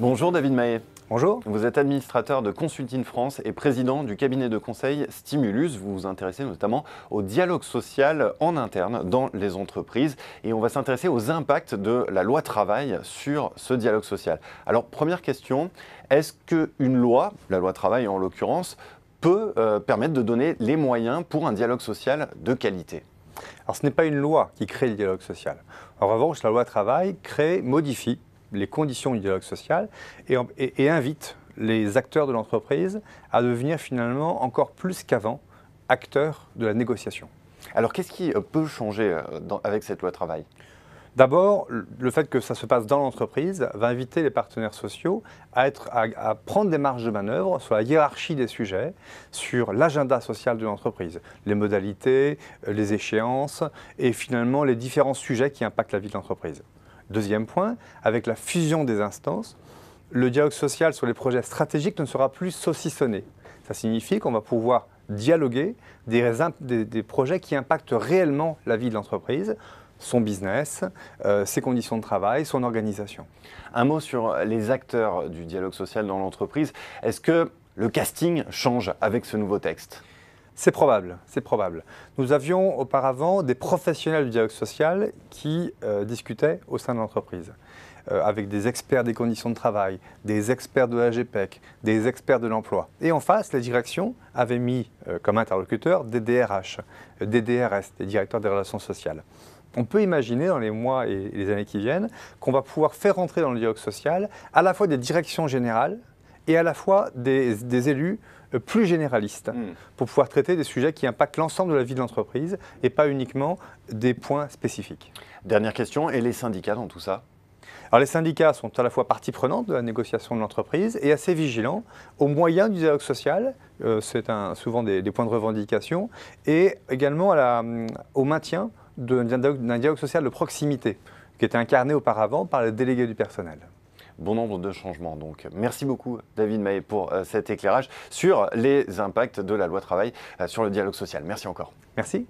Bonjour David Maé. Bonjour. Vous êtes administrateur de Consulting France et président du cabinet de conseil Stimulus. Vous vous intéressez notamment au dialogue social en interne dans les entreprises et on va s'intéresser aux impacts de la loi travail sur ce dialogue social. Alors première question, est-ce qu'une loi, la loi travail en l'occurrence, peut euh, permettre de donner les moyens pour un dialogue social de qualité alors ce n'est pas une loi qui crée le dialogue social. En revanche, la loi travail crée, modifie les conditions du dialogue social et, invite les acteurs de l'entreprise à devenir finalement encore plus qu'avant acteurs de la négociation. Alors qu'est-ce qui euh, peut changer euh, avec cette loi travail D'abord, le fait que ça se passe dans l'entreprise va inviter les partenaires sociaux être, à, à, prendre des marges de manœuvre sur la hiérarchie des sujets, sur l'agenda social de l'entreprise, les modalités, euh, les échéances et finalement les différents sujets qui impactent la vie de l'entreprise. Deuxième point, avec la fusion des instances, le dialogue social sur les projets stratégiques ne sera plus saucissonné. Ça signifie qu'on va pouvoir dialoguer des, projets qui impactent réellement la vie de l'entreprise, son business, euh, ses conditions de travail, son organisation. Un mot sur les acteurs du dialogue social dans l'entreprise. Est-ce que le casting change avec ce nouveau texte c'est probable, c'est probable. Nous avions auparavant des professionnels du dialogue social qui euh, discutaient au sein de l'entreprise, euh, avec des experts des conditions de travail, des experts de la e des experts de l'emploi. Et en face, les directions avaient mis euh, comme interlocuteur des DRH, des DRS, des directeurs des relations sociales. On peut imaginer dans les mois et les années qui viennent qu'on va pouvoir faire rentrer dans le dialogue social à la fois des directions générales et à la fois des, élus euh, plus généralistes hmm. pour pouvoir traiter des sujets qui impactent l'ensemble de la vie de l'entreprise et pas uniquement des points spécifiques. Dernière question, et les syndicats dans tout ça alors les syndicats sont à la fois partie prenante de la négociation de l'entreprise et assez vigilants au moyen du dialogue social, euh, c'est souvent des, points de revendication, et également au maintien d'un dialogue social de proximité qui était incarné auparavant par les délégués du personnel bon nombre de changements. Donc merci beaucoup David Maé pour euh, cet éclairage sur les impacts de la loi travail euh, sur le dialogue social. Merci encore. Merci.